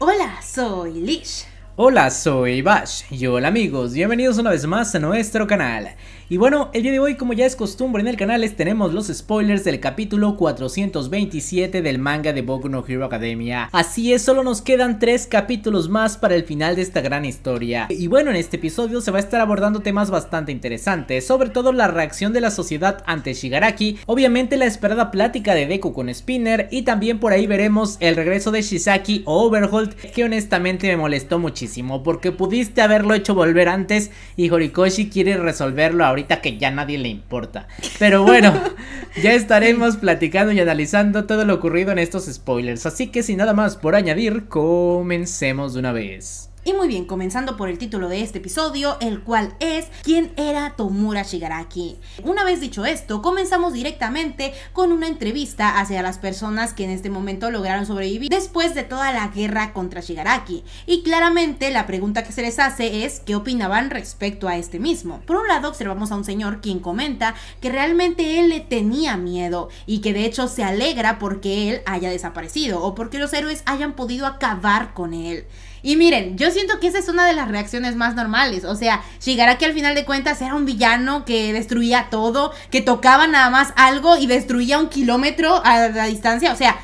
Hola, soy Lish. Hola, soy Bash. Y hola amigos, bienvenidos una vez más a nuestro canal. Y bueno, el día de hoy, como ya es costumbre en el canal, les tenemos los spoilers del capítulo 427 del manga de Boku no Hero Academia. Así es, solo nos quedan tres capítulos más para el final de esta gran historia. Y bueno, en este episodio se va a estar abordando temas bastante interesantes, sobre todo la reacción de la sociedad ante Shigaraki, obviamente la esperada plática de Deku con Spinner y también por ahí veremos el regreso de Shisaki o Overhold, que honestamente me molestó muchísimo porque pudiste haberlo hecho volver antes y Horikoshi quiere resolverlo ahorita que ya nadie le importa. Pero bueno, ya estaremos platicando y analizando todo lo ocurrido en estos spoilers. Así que sin nada más por añadir, comencemos de una vez. Y muy bien, comenzando por el título de este episodio, el cual es ¿Quién era Tomura Shigaraki? Una vez dicho esto, comenzamos directamente con una entrevista hacia las personas que en este momento lograron sobrevivir después de toda la guerra contra Shigaraki. Y claramente la pregunta que se les hace es ¿qué opinaban respecto a este mismo? Por un lado observamos a un señor quien comenta que realmente él le tenía miedo y que de hecho se alegra porque él haya desaparecido o porque los héroes hayan podido acabar con él. Y miren, yo siento que esa es una de las reacciones más normales. O sea, que al final de cuentas era un villano que destruía todo, que tocaba nada más algo y destruía un kilómetro a la distancia. O sea,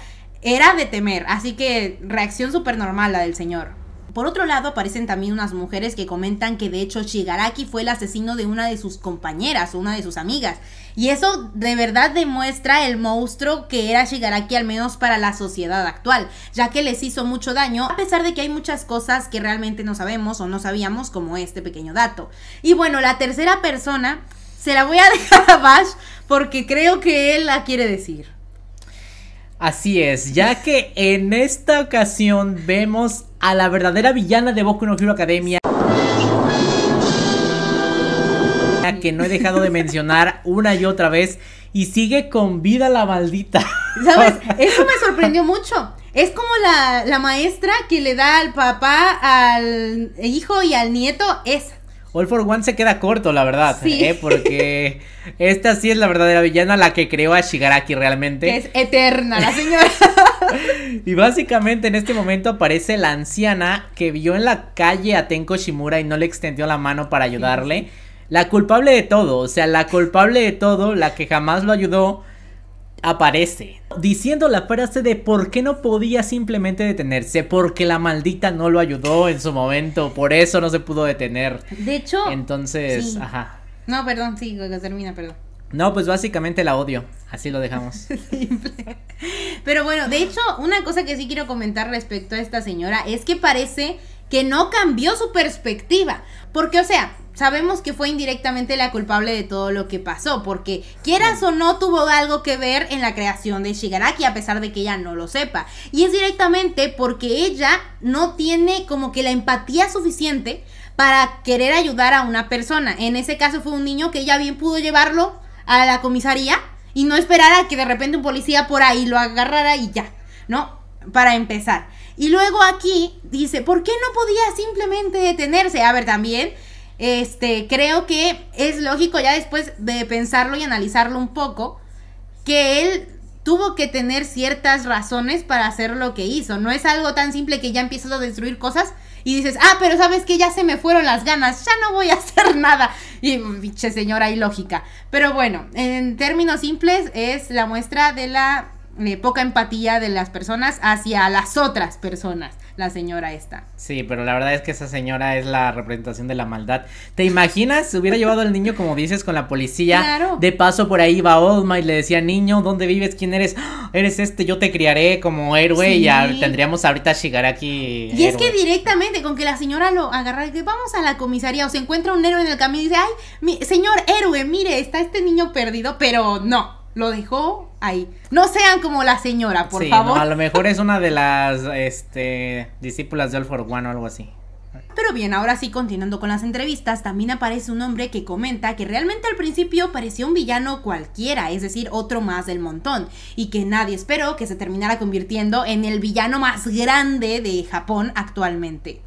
era de temer. Así que reacción súper normal la del señor. Por otro lado, aparecen también unas mujeres que comentan que de hecho Shigaraki fue el asesino de una de sus compañeras, una de sus amigas. Y eso de verdad demuestra el monstruo que era Shigaraki, al menos para la sociedad actual, ya que les hizo mucho daño, a pesar de que hay muchas cosas que realmente no sabemos o no sabíamos, como este pequeño dato. Y bueno, la tercera persona se la voy a dejar a Bash porque creo que él la quiere decir. Así es, ya que en esta ocasión vemos a la verdadera villana de Boku no Hero Academia. Que no he dejado de mencionar una y otra vez. Y sigue con vida la maldita. ¿Sabes? Eso me sorprendió mucho. Es como la, la maestra que le da al papá, al hijo y al nieto esa. All for One se queda corto, la verdad, ¿eh? porque esta sí es la verdadera villana, la que creó a Shigaraki realmente. es eterna la señora. y básicamente en este momento aparece la anciana que vio en la calle a Tenko Shimura y no le extendió la mano para ayudarle. La culpable de todo, o sea, la culpable de todo, la que jamás lo ayudó, aparece diciendo la frase de por qué no podía simplemente detenerse, porque la maldita no lo ayudó en su momento, por eso no se pudo detener. De hecho, entonces, ajá. No, perdón, sí, termina, perdón. No, pues básicamente la odio, así lo dejamos. Simple. Pero bueno, de hecho, una cosa que sí quiero comentar respecto a esta señora es que parece que no cambió su perspectiva, porque o sea, sabemos que fue indirectamente la culpable de todo lo que pasó, porque quieras o no tuvo algo que ver en la creación de Shigaraki, a pesar de que ella no lo sepa. Y es directamente porque ella no tiene como que la empatía suficiente para querer ayudar a una persona. En ese caso fue un niño que ella bien pudo llevarlo a la comisaría y no esperara que de repente un policía por ahí lo agarrara y ya, ¿no? Para empezar. Y luego aquí dice, ¿por qué no podía simplemente detenerse? A ver, también este, creo que es lógico ya después de pensarlo y analizarlo un poco, que él tuvo que tener ciertas razones para hacer lo que hizo. No es algo tan simple que ya empiezas a destruir cosas y dices, ah, pero sabes que ya se me fueron las ganas, ya no voy a hacer nada. Y biche señora, lógica Pero bueno, en términos simples es la muestra de la eh, poca empatía de las personas hacia las otras personas la señora esta. Sí, pero la verdad es que esa señora es la representación de la maldad. ¿Te imaginas? Se hubiera llevado al niño, como dices, con la policía. Claro. De paso por ahí va Olma y le decía, niño, ¿dónde vives? ¿Quién eres? ¡Ah! Eres este, yo te criaré como héroe y ya tendríamos ahorita a Shigaraki. Y es que directamente, con que la señora lo agarra, que vamos a la comisaría o se encuentra un héroe en el camino y dice, ay, mi, señor héroe, mire, está este niño perdido, pero no, lo dejó no sean como la señora, por favor. Sí, a lo mejor es una de las este, discípulas de for One o algo así. Pero bien, ahora sí, continuando con las entrevistas, también aparece un hombre que comenta que realmente al principio parecía un villano cualquiera, es decir, otro más del montón, y que nadie esperó que se terminara convirtiendo en el villano más grande de Japón actualmente.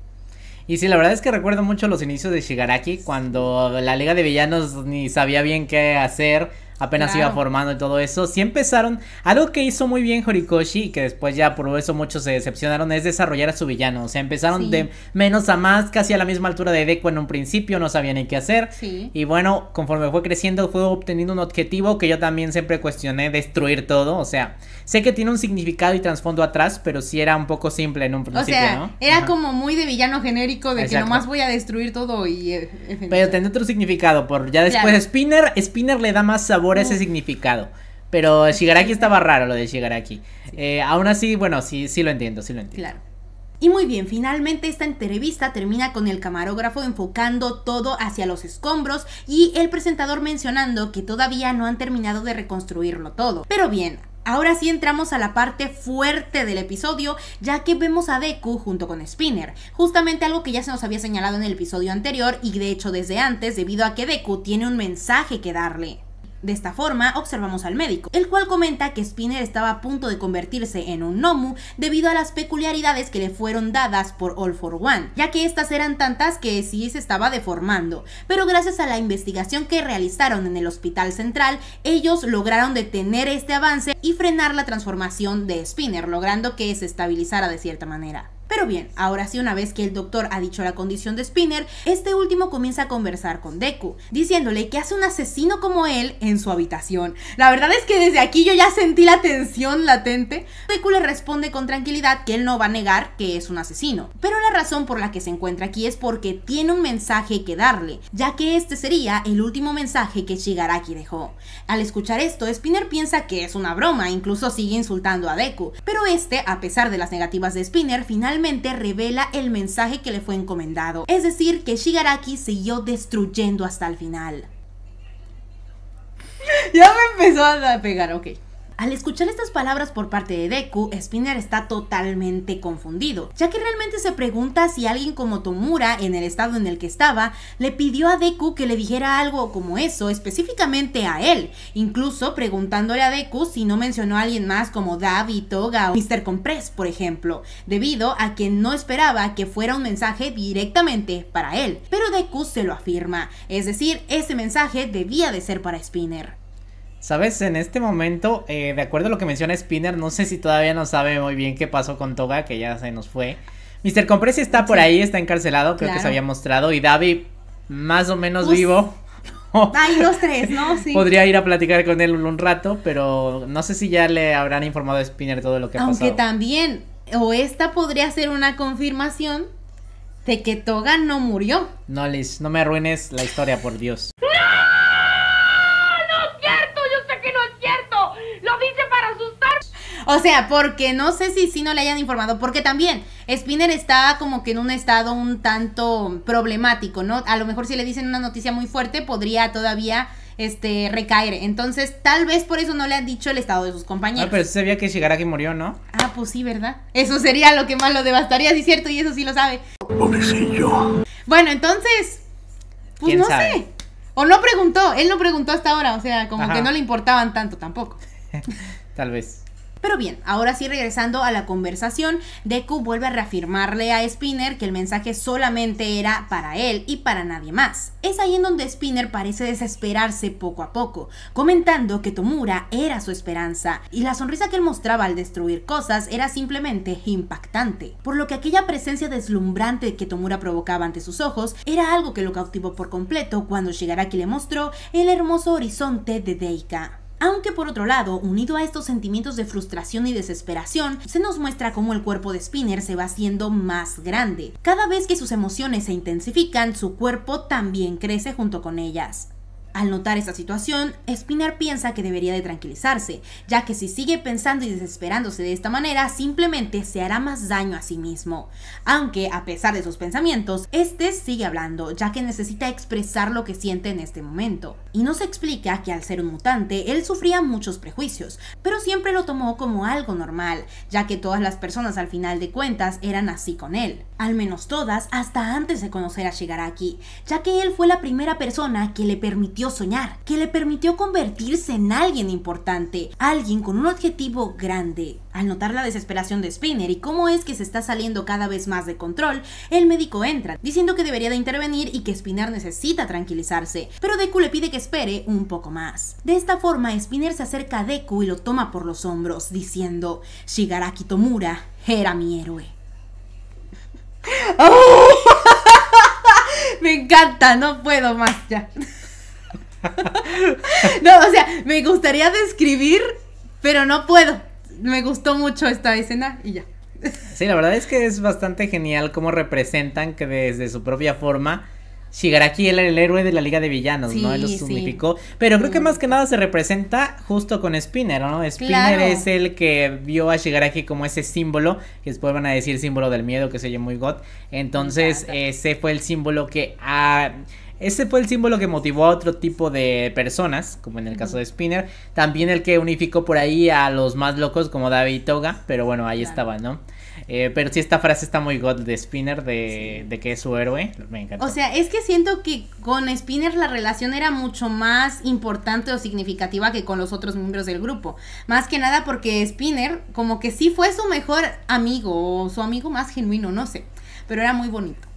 Y sí, la verdad es que recuerdo mucho los inicios de Shigaraki, cuando la Liga de Villanos ni sabía bien qué hacer, apenas iba formando y todo eso. Sí empezaron, algo que hizo muy bien Horikoshi, que después ya por eso muchos se decepcionaron, es desarrollar a su villano. O sea, empezaron de menos a más, casi a la misma altura de Deku en un principio, no sabían ni qué hacer. Y bueno, conforme fue creciendo, fue obteniendo un objetivo que yo también siempre cuestioné, destruir todo. O sea, sé que tiene un significado y trasfondo atrás, pero sí era un poco simple en un principio, o sea, Era como muy de villano genérico, de que nomás voy a destruir todo y... Eh, pero tenía otro significado, por ya después de Spinner, Spinner le da más sabor por ese significado. Pero Shigaraki estaba raro lo de Shigaraki. Eh, aún así, bueno, sí, sí lo entiendo, sí lo entiendo. Y muy bien, finalmente esta entrevista termina con el camarógrafo enfocando todo hacia los escombros y el presentador mencionando que todavía no han terminado de reconstruirlo todo. Pero bien, Ahora sí entramos a la parte fuerte del episodio, ya que vemos a Deku junto con Spinner, justamente algo que ya se nos había señalado en el episodio anterior y de hecho desde antes, debido a que Deku tiene un mensaje que darle. De esta forma, observamos al médico, el cual comenta que Spinner estaba a punto de convertirse en un Nomu debido a las peculiaridades que le fueron dadas por All for One, ya que estas eran tantas que sí se estaba deformando. Pero gracias a la investigación que realizaron en el Hospital Central, ellos lograron detener este avance y frenar la transformación de Spinner, logrando que se estabilizara de cierta manera. Pero bien, ahora sí, una vez que el doctor ha dicho la condición de Spinner, este último comienza a conversar con Deku, diciéndole que hace un asesino como él en su habitación. La verdad es que desde aquí yo ya sentí la tensión latente. Deku le responde con tranquilidad que él no va a negar que es un asesino, pero la razón por la que se encuentra aquí es porque tiene un mensaje que darle, ya que este sería el último mensaje que Shigaraki dejó. Al escuchar esto, Spinner piensa que es una broma, incluso sigue insultando a Deku, pero este, a pesar de las negativas de Spinner, finalmente revela el mensaje que le fue encomendado, es decir, que Shigaraki siguió destruyendo hasta el final. Ya me empezó a pegar, ok. Al escuchar estas palabras por parte de Deku, Spinner está totalmente confundido, ya que realmente se pregunta si alguien como Tomura, en el estado en el que estaba, le pidió a Deku que le dijera algo como eso específicamente a él, incluso preguntándole a Deku si no mencionó a alguien más como Davi, Toga o Mr. Compress, por ejemplo, debido a que no esperaba que fuera un mensaje directamente para él, pero Deku se lo afirma, es decir, ese mensaje debía de ser para Spinner. Sabes, en este momento, eh, de acuerdo a lo que menciona Spinner, no sé si todavía no sabe muy bien qué pasó con Toga, que ya se nos fue. Mr. Compresi está por ahí, está encarcelado, creo que se había mostrado. Y David, más o menos pues, vivo. Ay, los tres, ¿no? Sí. Podría ir a platicar con él un rato, pero no sé si ya le habrán informado a Spinner todo lo que ha pasado. Aunque también, o esta podría ser una confirmación de que Toga no murió. No, Liz, no me arruines la historia, por Dios. ¡No! O sea, porque no sé si, si no le hayan informado, porque también Spinner está como que en un estado un tanto problemático, ¿no? A lo mejor si le dicen una noticia muy fuerte podría todavía este, recaer. Entonces, tal vez por eso no le han dicho el estado de sus compañeros. Ah, pero se sabía que que murió, ¿no? Ah, pues sí, ¿verdad? Eso sería lo que más lo devastaría, sí, cierto, y eso sí lo sabe. yo? Bueno, entonces, pues no sé. O no preguntó, él no preguntó hasta ahora, o sea, como que no le importaban tanto tampoco. tal vez. Pero bien, ahora sí regresando a la conversación, Deku vuelve a reafirmarle a Spinner que el mensaje solamente era para él y para nadie más. Es ahí en donde Spinner parece desesperarse poco a poco, comentando que Tomura era su esperanza y la sonrisa que él mostraba al destruir cosas era simplemente impactante, por lo que aquella presencia deslumbrante que Tomura provocaba ante sus ojos era algo que lo cautivó por completo cuando Shigaraki le mostró el hermoso horizonte de Deika. Aunque por otro lado, unido a estos sentimientos de frustración y desesperación, se nos muestra cómo el cuerpo de Spinner se va haciendo más grande. Cada vez que sus emociones se intensifican, su cuerpo también crece junto con ellas. Al notar esta situación, Spinner piensa que debería de tranquilizarse, ya que si sigue pensando y desesperándose de esta manera, simplemente se hará más daño a sí mismo. Aunque, a pesar de sus pensamientos, este sigue hablando, ya que necesita expresar lo que siente en este momento. Y nos explica que al ser un mutante, él sufría muchos prejuicios, pero siempre lo tomó como algo normal, ya que todas las personas al final de cuentas eran así con él al menos todas, hasta antes de conocer a Shigaraki, ya que él fue la primera persona que le permitió soñar, que le permitió convertirse en alguien importante, alguien con un objetivo grande. Al notar la desesperación de Spinner y cómo es que se está saliendo cada vez más de control, el médico entra, diciendo que debería de intervenir y que Spinner necesita tranquilizarse, pero Deku le pide que espere un poco más. De esta forma, Spinner se acerca a Deku y lo toma por los hombros, diciendo, Shigaraki Tomura era mi héroe. Oh. me encanta, no puedo más ya. no, o sea, me gustaría describir, pero no puedo. Me gustó mucho esta escena y ya. sí, la verdad es que es bastante genial cómo representan que desde su propia forma Shigaraki era el héroe de la Liga de Villanos, ¿no? Él lo significó. Pero creo que mm. más que nada se representa justo con Spinner, ¿no? Spinner es el que vio a Shigaraki como ese símbolo, que después van a decir símbolo del miedo, que se oye muy god. Entonces, ese fue el símbolo que ha... Ah, ese fue el símbolo que motivó a otro tipo de personas, como en el caso de Spinner. También el que unificó por ahí a los más locos como David Toga, pero bueno, ahí estaba, ¿no? Eh, pero sí, esta frase está muy god de Spinner, de, de, que es su héroe. Me encanta. O sea, es que siento que con Spinner la relación era mucho más importante o significativa que con los otros miembros del grupo. Más que nada porque Spinner, como que sí fue su mejor amigo o su amigo más genuino, no sé. Pero era muy bonito.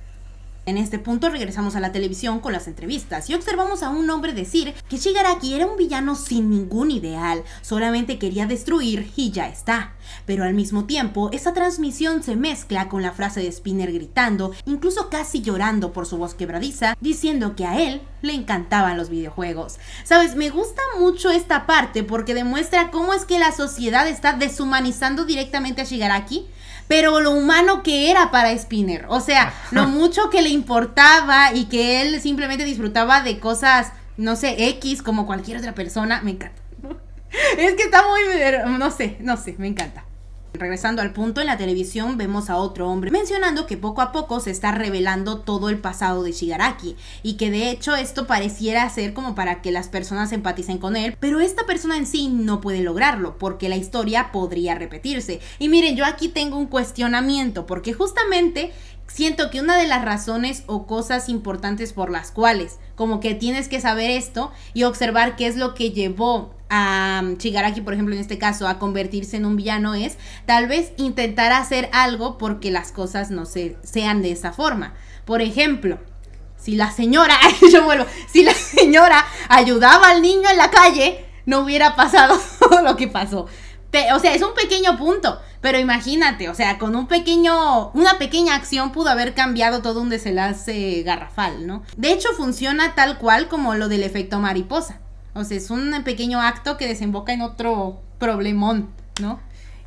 En este punto regresamos a la televisión con las entrevistas y observamos a un hombre decir que Shigaraki era un villano sin ningún ideal, solamente quería destruir y ya está. Pero al mismo tiempo, esa transmisión se mezcla con la frase de Spinner gritando, incluso casi llorando por su voz quebradiza, diciendo que a él le encantaban los videojuegos. Sabes, me gusta mucho esta parte porque demuestra cómo es que la sociedad está deshumanizando directamente a Shigaraki pero lo humano que era para Spinner, o sea, lo mucho que le importaba y que él simplemente disfrutaba de cosas, no sé, X como cualquier otra persona, me encanta. es que está muy, no sé, no sé, me encanta. Regresando al punto, en la televisión vemos a otro hombre mencionando que poco a poco se está revelando todo el pasado de Shigaraki y que de hecho esto pareciera ser como para que las personas empaticen con él, pero esta persona en sí no puede lograrlo porque la historia podría repetirse. Y miren, yo aquí tengo un cuestionamiento porque justamente siento que una de las razones o cosas importantes por las cuales como que tienes que saber esto y observar qué es lo que llevó a mm, Shigaraki, por ejemplo, en este caso, a convertirse en un villano es tal vez intentar hacer algo porque las cosas no sean de esa forma. Por ejemplo, si la señora, yo vuelvo, si la señora ayudaba al niño en la calle, no hubiera pasado lo que pasó. o sea, es un pequeño punto, pero imagínate, o sea, con un pequeño, una pequeña acción pudo haber cambiado todo un desenlace garrafal, ¿no? De hecho, funciona tal cual como lo del efecto mariposa. O sea, es un pequeño acto que desemboca en otro problemón, ¿no?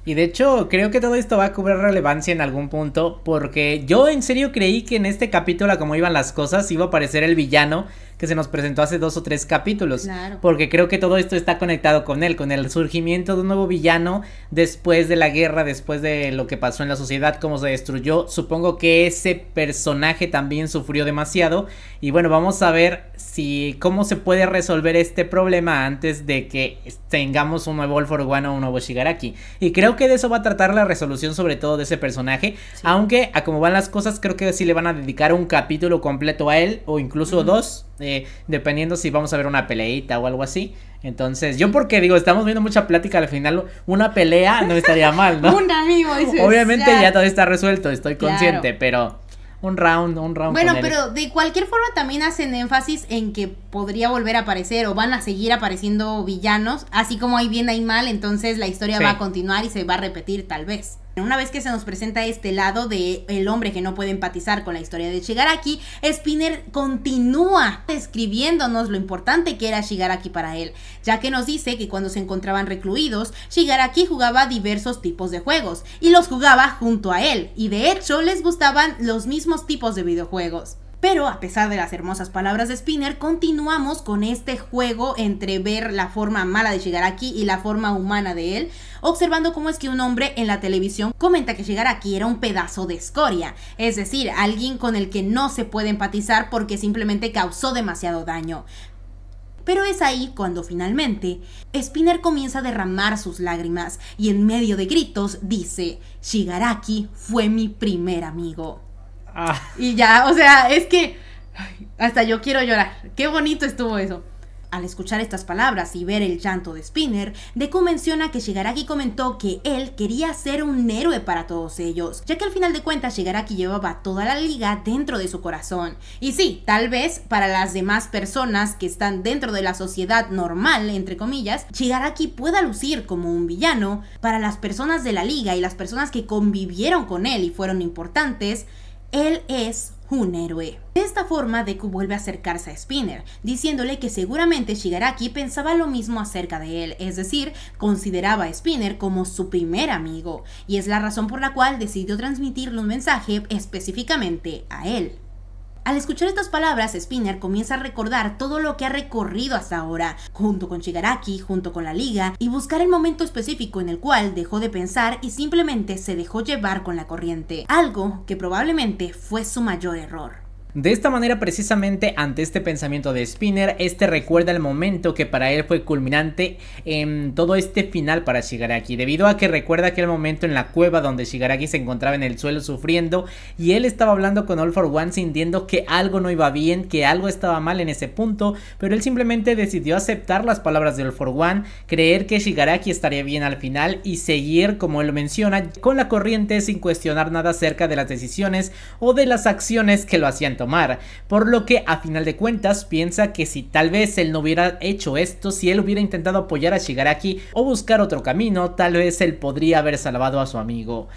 Y de hecho, creo que todo esto va a cobrar relevancia en algún punto, porque yo en serio creí que en este capítulo, a como iban las cosas, iba a aparecer el villano que se nos presentó hace dos o tres capítulos. Claro. Porque creo que todo esto está conectado con él, con el surgimiento de un nuevo villano después de la guerra, después de lo que pasó en la sociedad, cómo se destruyó. Supongo que ese personaje también sufrió demasiado. Y bueno, vamos a ver si cómo se puede resolver este problema antes de que tengamos un nuevo All for One o un nuevo Shigaraki. Y creo que de eso va a tratar la resolución, sobre todo de ese personaje. Aunque a como van las cosas, creo que sí le van a dedicar un capítulo completo a él, o incluso dos eh, dependiendo si vamos a ver una peleita o algo así. Entonces, yo porque digo, estamos viendo mucha plática, al final una pelea no estaría mal, ¿no? un amigo, Obviamente ya. todo está resuelto, estoy consciente, pero un round, un round. Bueno, pero de cualquier forma también hacen énfasis en que podría volver a aparecer o van a seguir apareciendo villanos, así como hay bien, hay mal, entonces la historia va a continuar y se va a repetir tal vez. Una vez que se nos presenta este lado de el hombre que no puede empatizar con la historia de Shigaraki, Spinner continúa describiéndonos lo importante que era Shigaraki para él, ya que nos dice que cuando se encontraban recluidos, Shigaraki jugaba diversos tipos de juegos y los jugaba junto a él, y de hecho les gustaban los mismos tipos de videojuegos. Pero a pesar de las hermosas palabras de Spinner, continuamos con este juego entre ver la forma mala de Shigaraki y la forma humana de él, observando cómo es que un hombre en la televisión comenta que llegar aquí era un pedazo de escoria, es decir, alguien con el que no se puede empatizar porque simplemente causó demasiado daño. Pero es ahí cuando finalmente Spinner comienza a derramar sus lágrimas y en medio de gritos dice, Shigaraki fue mi primer amigo. Ah. Y ya, o sea, es que hasta yo quiero llorar. Qué bonito estuvo eso. Al escuchar estas palabras y ver el llanto de Spinner, Deku menciona que Shigaraki comentó que él quería ser un héroe para todos ellos, ya que al final de cuentas Shigaraki llevaba toda la liga dentro de su corazón. Y sí, tal vez para las demás personas que están dentro de la sociedad normal, entre comillas, Shigaraki pueda lucir como un villano, para las personas de la liga y las personas que convivieron con él y fueron importantes, él es un héroe. De esta forma, Deku vuelve a acercarse a Spinner, diciéndole que seguramente Shigaraki pensaba lo mismo acerca de él, es decir, consideraba a Spinner como su primer amigo, y es la razón por la cual decidió transmitirle un mensaje específicamente a él. Al escuchar estas palabras, Spinner comienza a recordar todo lo que ha recorrido hasta ahora, junto con Shigaraki, junto con la liga, y buscar el momento específico en el cual dejó de pensar y simplemente se dejó llevar con la corriente, algo que probablemente fue su mayor error. De esta manera precisamente ante este pensamiento de Spinner, este recuerda el momento que para él fue culminante en todo este final para Shigaraki, debido a que recuerda aquel momento en la cueva donde Shigaraki se encontraba en el suelo sufriendo y él estaba hablando con All for One sintiendo que algo no iba bien, que algo estaba mal en ese punto, pero él simplemente decidió aceptar las palabras de All for One, creer que Shigaraki estaría bien al final y seguir, como él menciona, con la corriente sin cuestionar nada acerca de las decisiones o de las acciones que lo hacían tomar por lo que a final de cuentas piensa que si tal vez él no hubiera hecho esto, si él hubiera intentado apoyar a Shigaraki o buscar otro camino, tal vez él podría haber salvado a su amigo.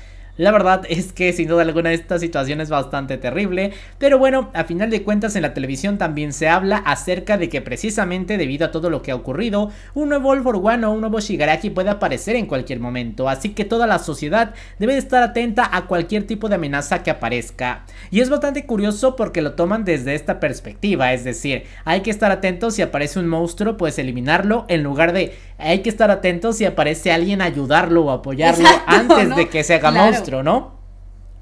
La verdad es que sin duda alguna esta situación es bastante terrible, pero bueno, a final de cuentas en la televisión también se habla acerca de que precisamente debido a todo lo que ha ocurrido, un nuevo All for One o un nuevo Shigaraki puede aparecer en cualquier momento, así que toda la sociedad debe estar atenta a cualquier tipo de amenaza que aparezca. Y es bastante curioso porque lo toman desde esta perspectiva, es decir, hay que estar atentos si aparece un monstruo, pues eliminarlo en lugar de hay que estar atentos si aparece alguien a ayudarlo o apoyarlo antes de que se haga monstruo, ¿no?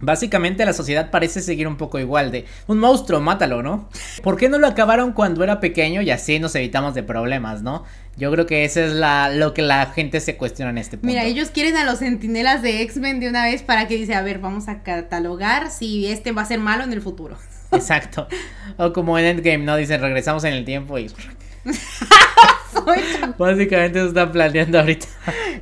Básicamente la sociedad parece seguir un poco igual de un monstruo, mátalo, ¿no? ¿Por qué no lo acabaron cuando era pequeño y así nos evitamos de problemas, ¿no? Yo creo que eso es la, lo que la gente se cuestiona en este punto. Mira, ellos quieren a los sentinelas de X-Men de una vez para que dice, a ver, vamos a catalogar si este va a ser malo en el futuro. Exacto. O como en Endgame, ¿no? Dicen, regresamos en el tiempo y... Básicamente se está planteando ahorita.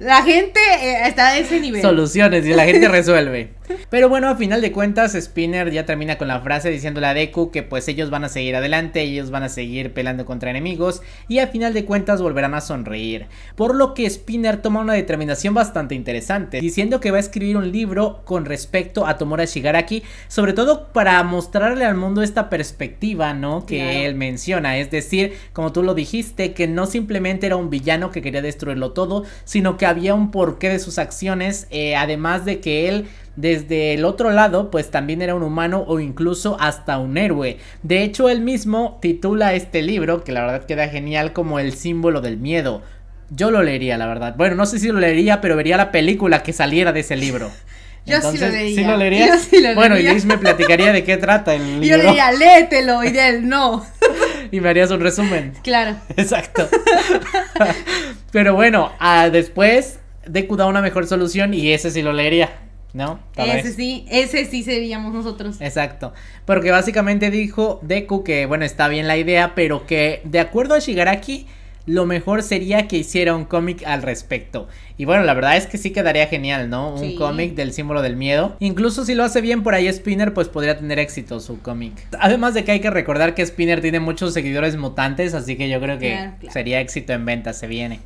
La gente eh, está de ese nivel. Soluciones y la gente resuelve. Pero bueno, a final de cuentas, Spinner ya termina con la frase diciéndole a Deku que pues ellos van a seguir adelante, ellos van a seguir pelando contra enemigos y a final de cuentas volverán a sonreír. Por lo que Spinner toma una determinación bastante interesante, diciendo que va a escribir un libro con respecto a Tomura Shigaraki, sobre todo para mostrarle al mundo esta perspectiva, ¿no? Que él menciona, es decir, como tú lo dijiste, que no simplemente era un villano que quería destruirlo todo, sino que había un porqué de sus acciones, eh, además de que él desde el otro lado, pues también era un humano o incluso hasta un héroe. De hecho, él mismo titula este libro, que la verdad queda genial, como el símbolo del miedo. Yo lo leería, la verdad. Bueno, no sé si lo leería, pero vería la película que saliera de ese libro. Yo sí lo leería. Bueno, y Liz me platicaría de qué trata el libro. Yo leería, léetelo, y de él no. y me harías un resumen. Claro. Exacto. pero bueno, ah, después de una mejor solución y ese sí lo leería ese sí, ese sí seríamos nosotros. Exacto, porque básicamente dijo Deku que, bueno, está bien la idea, pero que de acuerdo a Shigaraki, lo mejor sería que hiciera un cómic al respecto. Y bueno, la verdad es que sí quedaría genial, ¿no? Un cómic del símbolo del miedo. Incluso si lo hace bien por ahí Spinner, pues podría tener éxito su cómic. Además de que hay que recordar que Spinner tiene muchos seguidores mutantes, así que yo creo que sería éxito en venta, se viene.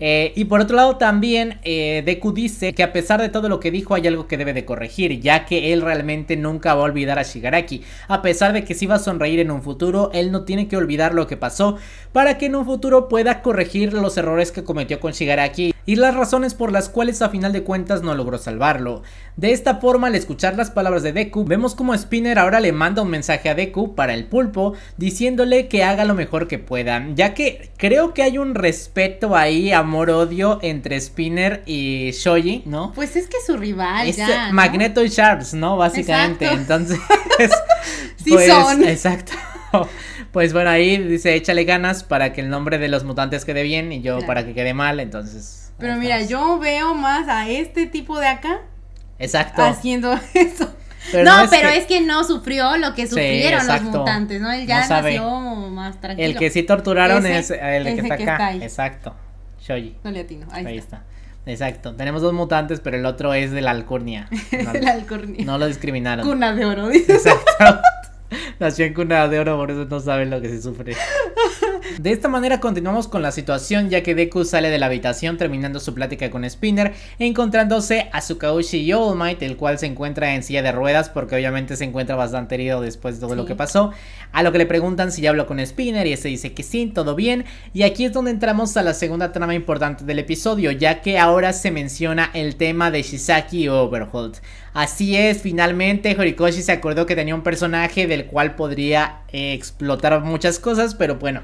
Eh, y por otro lado también eh, Deku dice que a pesar de todo lo que dijo hay algo que debe de corregir, ya que él realmente nunca va a olvidar a Shigaraki. A pesar de que si va a sonreír en un futuro, él no tiene que olvidar lo que pasó para que en un futuro pueda corregir los errores que cometió con Shigaraki y las razones por las cuales a final de cuentas no logró salvarlo. De esta forma, al escuchar las palabras de Deku, vemos como Spinner ahora le manda un mensaje a Deku para el pulpo, diciéndole que haga lo mejor que pueda, ya que creo que hay un respeto ahí a amor-odio entre Spinner y Shoji, ¿no? Pues es que su rival Magneto y Sharps, ¿no? Básicamente, entonces. sí pues, son. Exacto. Pues bueno, ahí dice, échale ganas para que el nombre de los mutantes quede bien y yo para que quede mal, entonces. Pero mira, yo veo más a este tipo de acá. Exacto. Haciendo eso. no, pero es que no sufrió lo que sufrieron los mutantes, ¿no? Él ya nació más tranquilo. El que sí torturaron es el que está, acá. Exacto. Shoji. No le atino, ahí, está. Exacto, tenemos dos mutantes, pero el otro es de la alcurnia. No, la alcurnia. No lo discriminaron. Cuna de oro, dice. Exacto. Nació en cuna de oro, por eso no saben lo que se sufre. De esta manera continuamos con la situación ya que Deku sale de la habitación terminando su plática con Spinner encontrándose a Tsukaushi y All Might el cual se encuentra en silla de ruedas porque obviamente se encuentra bastante herido después de todo lo que pasó a lo que le preguntan si ya habló con Spinner y ese dice que sí, todo bien y aquí es donde entramos a la segunda trama importante del episodio ya que ahora se menciona el tema de Shizaki y Overholt Así es, finalmente Horikoshi se acordó que tenía un personaje del cual podría eh, explotar muchas cosas, pero bueno,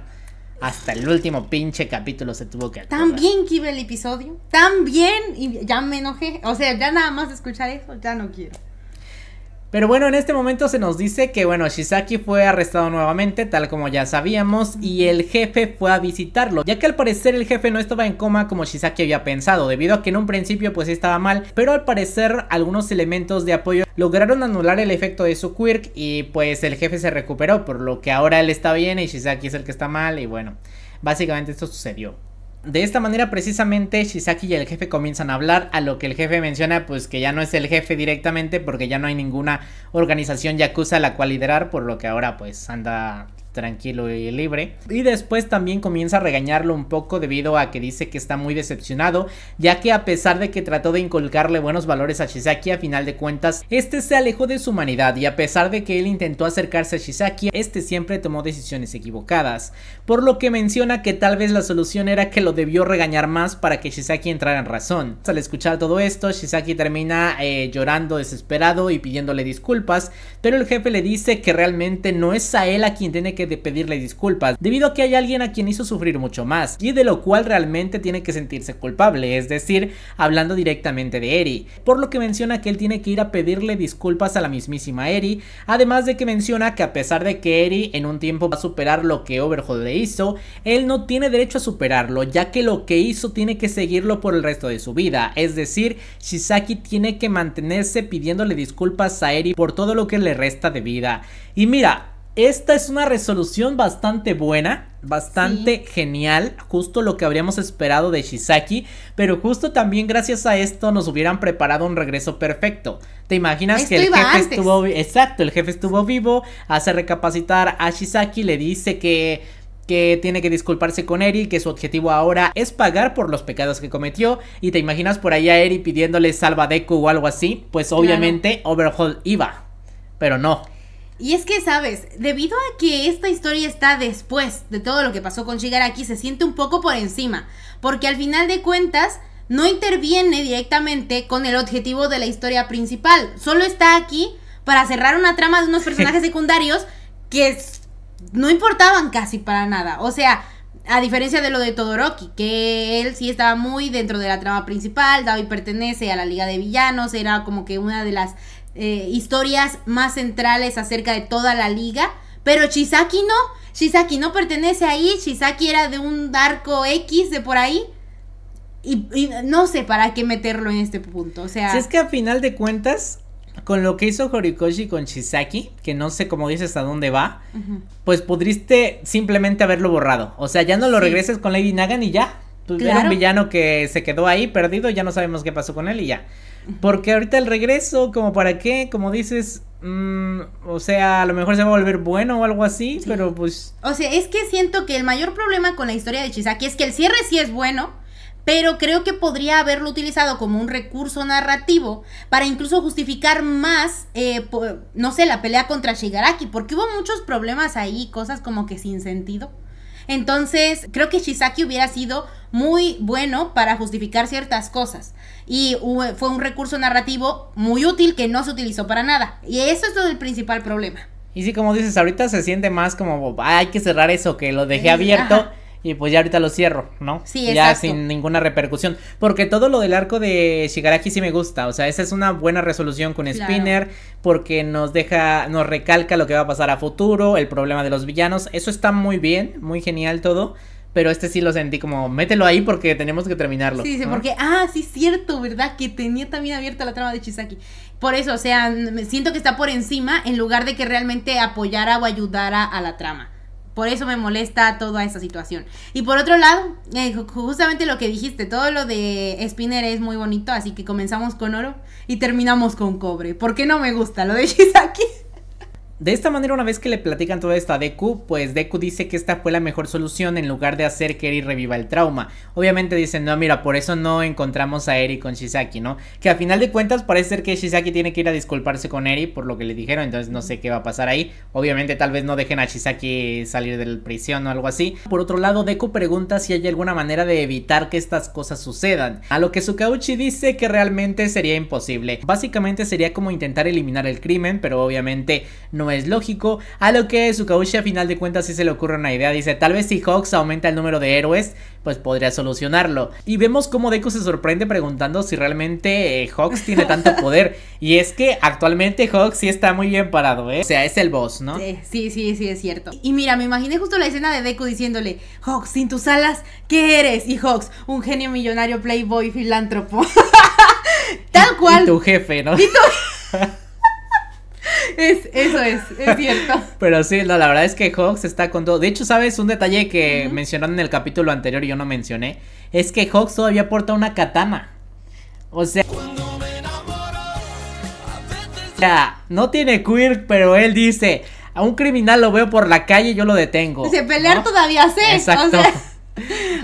hasta el último pinche capítulo se tuvo que también También el episodio, también, y ya me enojé, o sea, ya nada más escuchar eso, ya no quiero. Pero bueno, en este momento se nos dice que bueno, Shizaki fue arrestado nuevamente, tal como ya sabíamos, y el jefe fue a visitarlo, ya que al parecer el jefe no estaba en coma como Shizaki había pensado, debido a que en un principio pues estaba mal, pero al parecer algunos elementos de apoyo lograron anular el efecto de su quirk y pues el jefe se recuperó, por lo que ahora él está bien y Shizaki es el que está mal y bueno, básicamente esto sucedió de esta manera precisamente Shisaki y el jefe comienzan a hablar, a lo que el jefe menciona pues que ya no es el jefe directamente porque ya no hay ninguna organización yakuza a la cual liderar, por lo que ahora pues anda tranquilo y libre. Y después también comienza a regañarlo un poco debido a que dice que está muy decepcionado, ya que a pesar de que trató de inculcarle buenos valores a Shizaki a final de cuentas, este se alejó de su humanidad y a pesar de que él intentó acercarse a Shizaki este siempre tomó decisiones equivocadas, por lo que menciona que tal vez la solución era que lo debió regañar más para que Shizaki entrara en razón. Al escuchar todo esto, Shizaki termina eh, llorando desesperado y pidiéndole disculpas, pero el jefe le dice que realmente no es a él a quien tiene que de pedirle disculpas, debido a que hay alguien a quien hizo sufrir mucho más, y de lo cual realmente tiene que sentirse culpable, es decir, hablando directamente de Eri, por lo que menciona que él tiene que ir a pedirle disculpas a la mismísima Eri, además de que menciona que a pesar de que Eri en un tiempo va a superar lo que Overhaul le hizo, él no tiene derecho a superarlo, ya que lo que hizo tiene que seguirlo por el resto de su vida, es decir, Shizaki tiene que mantenerse pidiéndole disculpas a Eri por todo lo que le resta de vida. Y mira, esta es una resolución bastante buena, bastante genial, justo lo que habríamos esperado de Shizaki pero justo también gracias a esto nos hubieran preparado un regreso perfecto. ¿Te imaginas que el jefe estuvo exacto, el jefe estuvo vivo, hace recapacitar a Shizaki le dice que que tiene que disculparse con Eri, que su objetivo ahora es pagar por los pecados que cometió. Y te imaginas por allá a Eri pidiéndole salva Deku o algo así. Pues obviamente Overhaul iba. Pero no, y es que, ¿sabes? Debido a que esta historia está después de todo lo que pasó con Shigaraki, se siente un poco por encima. Porque al final de cuentas, no interviene directamente con el objetivo de la historia principal. Solo está aquí para cerrar una trama de unos personajes secundarios que no importaban casi para nada. O sea, a diferencia de lo de Todoroki, que él sí estaba muy dentro de la trama principal, David pertenece a la Liga de Villanos, era como que una de las eh, historias más centrales acerca de toda la liga. Pero Chisaki no. Shisaki no pertenece ahí. Chisaki era de un arco X de por ahí. Y, no sé para qué meterlo en este punto. O sea. Si es que a final de cuentas, con lo que hizo Horikoshi con Chisaki, que no sé cómo dices a dónde va, pues podriste simplemente haberlo borrado. O sea, ya no lo regreses con Lady Nagan y ya. Pues un villano que se quedó ahí perdido, ya no sabemos qué pasó con él y ya. Porque ahorita el regreso, como para qué, como dices, mm, o sea, a lo mejor se va a volver bueno o algo así, pero pues... O sea, es que siento que el mayor problema con la historia de Shizaki es que el cierre sí es bueno, pero creo que podría haberlo utilizado como un recurso narrativo para incluso justificar más, eh, no sé, la pelea contra Shigaraki, porque hubo muchos problemas ahí, cosas como que sin sentido. Entonces, creo que Shizaki hubiera sido muy bueno para justificar ciertas cosas. Y fue un recurso narrativo muy útil que no se utilizó para nada. Y eso es el principal problema. Y sí, como dices, ahorita se siente más como, hay que cerrar eso, que lo dejé abierto y pues ya ahorita lo cierro, ¿no? Sí, Ya sin ninguna repercusión. Porque todo lo del arco de Shigaraki sí me gusta. O sea, esa es una buena resolución con Spinner. Porque nos deja, nos recalca lo que va a pasar a futuro, el problema de los villanos. Eso está muy bien, muy genial todo. Pero este sí lo sentí como, mételo ahí porque tenemos que terminarlo. Sí, sí, porque, ah, sí, cierto, ¿verdad? Que tenía también abierta la trama de Chisaki. Por eso, o sea, siento que está por encima en lugar de que realmente apoyara o ayudara a la trama. Por eso me molesta toda esa situación. Y por otro lado, eh, justamente lo que dijiste, todo lo de Spinner es muy bonito, así que comenzamos con oro y terminamos con cobre. ¿Por qué no me gusta? Lo de Shizaki. De esta manera, una vez que le platican toda esta a Deku, pues Deku dice que esta fue la mejor solución en lugar de hacer que Eri reviva el trauma. Obviamente dicen, no, mira, por eso no encontramos a Eri con Shizaki ¿no? Que a final de cuentas parece ser que Shizaki tiene que ir a disculparse con Eri por lo que le dijeron, entonces no sé qué va a pasar ahí. Obviamente tal vez no dejen a Shizaki salir de la prisión o algo así. Por otro lado, Deku pregunta si hay alguna manera de evitar que estas cosas sucedan, a lo que Sukauchi dice que realmente sería imposible. Básicamente sería como intentar eliminar el crimen, pero obviamente no es lógico, a lo que caucha, a final de cuentas sí se le ocurre una idea, dice tal vez si Hawks aumenta el número de héroes, pues podría solucionarlo. Y vemos cómo Deku se sorprende preguntando si realmente eh, Hawks tiene tanto poder, y es que actualmente Hawks sí está muy bien parado, ¿eh? o sea, es el boss, ¿no? Sí, sí, sí, es cierto. Y mira, me imaginé justo la escena de Deku diciéndole, Hawks, sin tus alas, ¿qué eres? Y Hawks, un genio millonario, playboy, filántropo. Tal cual. tu jefe, ¿no? Es, eso es, es cierto. Pero sí, la verdad es que Hawks está con todo. De hecho, ¿sabes? Un detalle que mencionaron en el capítulo anterior y yo no mencioné. Es que Hawks todavía porta una katana. O sea. no tiene queer pero él dice. A un criminal lo veo por la calle, yo lo detengo. O pelear todavía sé. Exacto.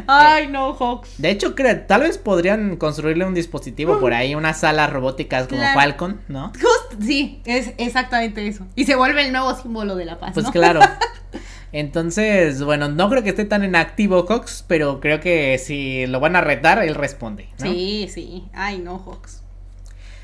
Ay, no, Hawks. De hecho, tal vez podrían construirle un dispositivo por ahí, una sala robótica como Falcon, ¿no? Justo, sí, es exactamente eso. Y se vuelve el nuevo símbolo de la paz. Pues claro. Entonces, bueno, no creo que esté tan en activo Hawks, pero creo que si lo van a retar, él responde. Sí, sí. Ay, no, Hawks.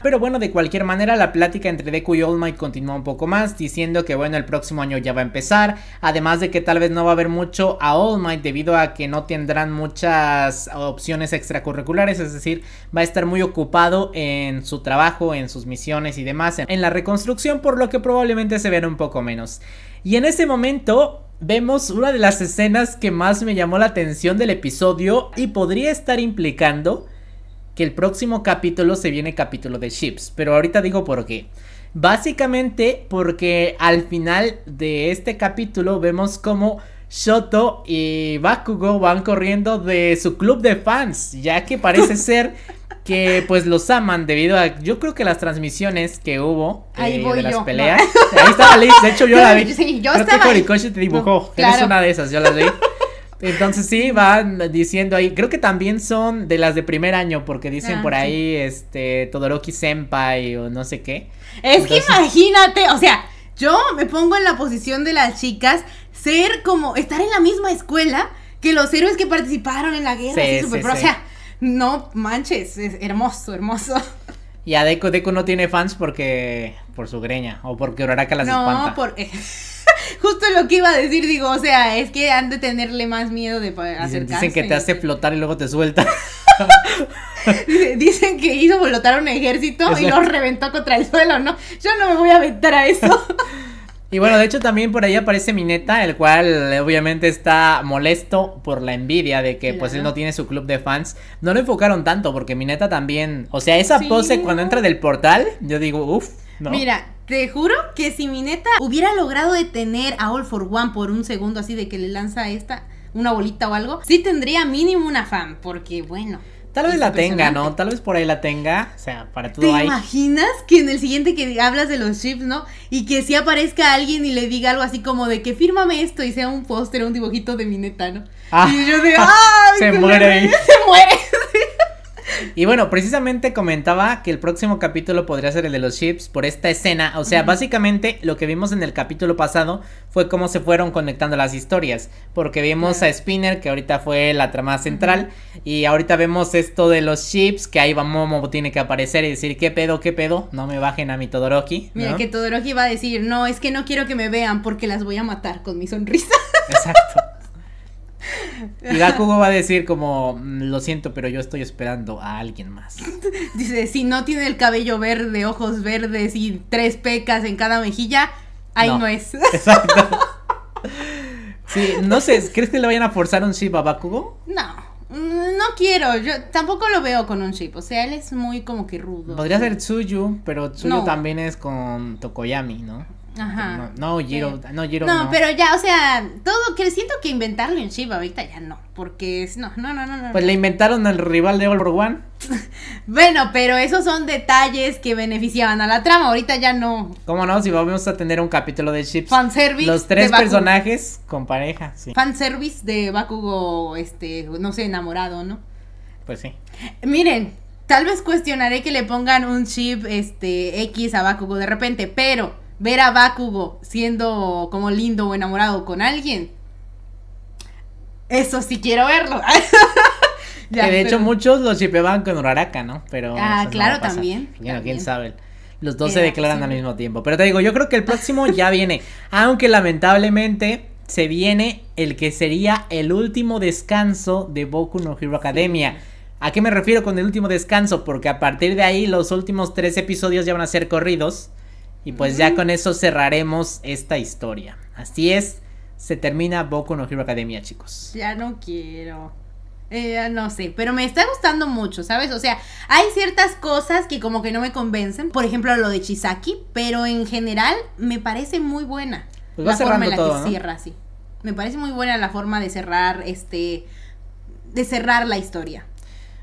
Pero bueno, de cualquier manera, la plática entre Deku y All Might continúa un poco más, diciendo que bueno, el próximo año ya va a empezar, además de que tal vez no va a haber mucho a All Might debido a que no tendrán muchas opciones extracurriculares, es decir, va a estar muy ocupado en su trabajo, en sus misiones y demás, en la reconstrucción, por lo que probablemente se vean un poco menos. Y en ese momento, vemos una de las escenas que más me llamó la atención del episodio y podría estar implicando que el próximo capítulo se viene capítulo de ships, pero ahorita digo por qué. Básicamente porque al final de este capítulo vemos como Shoto y Bakugo van corriendo de su club de fans, ya que parece ser que pues los aman debido a yo creo que las transmisiones que hubo eh, de las peleas. Ahí estaba Liz, de hecho yo la vi. Sí, yo creo estaba que Horikoshi te dibujó, no, claro. una de esas, yo las vi. Entonces sí, van diciendo ahí, creo que también son de las de primer año, porque dicen ah, por ahí, este, Todoroki Senpai o no sé qué. Es que imagínate, o sea, yo me pongo en la posición de las chicas, ser como, estar en la misma escuela que los héroes que participaron en la guerra, sí, sí, sí, o sea, no manches, es hermoso, hermoso. Y a Deku, Deku no tiene fans porque, por su greña, o porque Uraraka las espanta. No, por... Justo lo que iba a decir, digo, o sea, es que han de tenerle más miedo de acercarse. Dicen, dicen que te hace flotar y luego te suelta. Dicen que hizo a un ejército y lo reventó contra el suelo, ¿no? Yo no me voy a aventar a eso. Y bueno, de hecho también por ahí aparece Mineta, el cual eh, obviamente está molesto por la envidia de que pues él no tiene su club de fans. No lo enfocaron tanto porque Mineta también, o sea, esa pose cuando entra del portal, yo digo, uff, Mira, te juro que si Mineta hubiera logrado detener a All for One por un segundo, así de que le lanza esta, una bolita o algo, sí tendría mínimo una fan, porque bueno. Tal vez la tenga, ¿no? Tal vez por ahí la tenga. O sea, para todo ¿Te imaginas que en el siguiente que hablas de los chips, ¿no? Y que si aparezca alguien y le diga algo así como de que fírmame esto y sea un póster, un dibujito de Mineta, ¿no? Ah, y yo de ¡ay! Se, se muere. Se muere. Y bueno, precisamente comentaba que el próximo capítulo podría ser el de los chips por esta escena. O sea, básicamente lo que vimos en el capítulo pasado fue cómo se fueron conectando las historias. Porque vimos a Spinner, que ahorita fue la trama central. Y ahorita vemos esto de los chips, que ahí va Momo tiene que aparecer y decir, ¿qué pedo, qué pedo? No me bajen a mi Todoroki. Mira, que Todoroki va a decir, no, es que no quiero que me vean porque las voy a matar con mi sonrisa. Exacto. Y Bakugo va a decir como, mm, lo siento, pero yo estoy esperando a alguien más. Dice, si no tiene el cabello verde, ojos verdes y tres pecas en cada mejilla, ahí no, es. Exacto. Sí, no sé, ¿crees que le vayan a forzar un ship a Bakugo? No. Mm, no quiero, yo tampoco lo veo con un ship, o sea, él es muy como que rudo. Podría ser Tsuyu, pero Tsuyu también es con Tokoyami, ¿no? Ajá. No, no, pero ya, o sea, todo que siento que inventarle un chip ahorita ya no, porque es, no, no, no, no. Pues le inventaron al rival de All for One. bueno, pero esos son detalles que beneficiaban a la trama, ahorita ya no. ¿Cómo no? Si vamos a tener un capítulo de chips. service Los tres personajes con pareja, sí. service de Bakugo, este, no sé, enamorado, ¿no? Pues sí. Miren, tal vez cuestionaré que le pongan un chip, este, X a Bakugo de repente, pero ver a Bakugo siendo como lindo o enamorado con alguien, eso sí quiero verlo. ya, que de hecho muchos los shipeaban con Uraraka, ¿no? Pero ah, claro, también. Bueno, quién sabe. Los dos se declaran al mismo tiempo. Pero te digo, yo creo que el próximo ya viene. Aunque lamentablemente se viene el que sería el último descanso de Boku no Hero Academia. ¿A qué me refiero con el último descanso? Porque a partir de ahí los últimos tres episodios ya van a ser corridos. Y pues ya con eso cerraremos esta historia. Así es, se termina Boku no Hero Academia, chicos. Ya no quiero. Eh, ya no sé, pero me está gustando mucho, ¿sabes? O sea, hay ciertas cosas que como que no me convencen. Por ejemplo, lo de Chisaki, pero en general me parece muy buena. Pues la forma en la que cierra, sí. Me parece muy buena la forma de cerrar este. de cerrar la historia.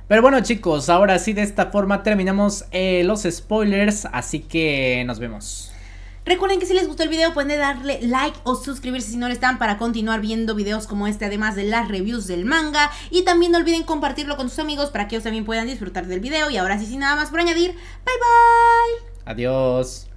Pero bueno chicos, ahora sí de esta forma terminamos eh, los spoilers, así que nos vemos. Recuerden que si les gustó el video pueden darle like o suscribirse si no lo están para continuar viendo videos como este además de las reviews del manga y también no olviden compartirlo con sus amigos para que ellos también puedan disfrutar del video y ahora sí sin nada más por añadir, bye bye. Adiós.